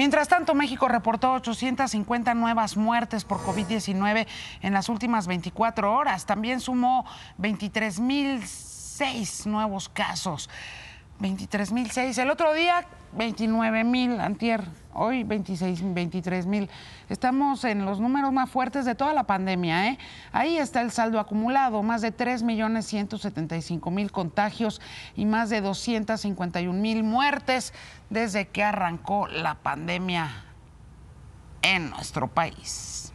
Mientras tanto, México reportó 850 nuevas muertes por COVID-19 en las últimas 24 horas. También sumó 23.006 nuevos casos. 23.006. El otro día 29 mil antier, hoy 26, 23 mil. Estamos en los números más fuertes de toda la pandemia. ¿eh? Ahí está el saldo acumulado, más de 3 millones 175 mil contagios y más de 251 mil muertes desde que arrancó la pandemia en nuestro país.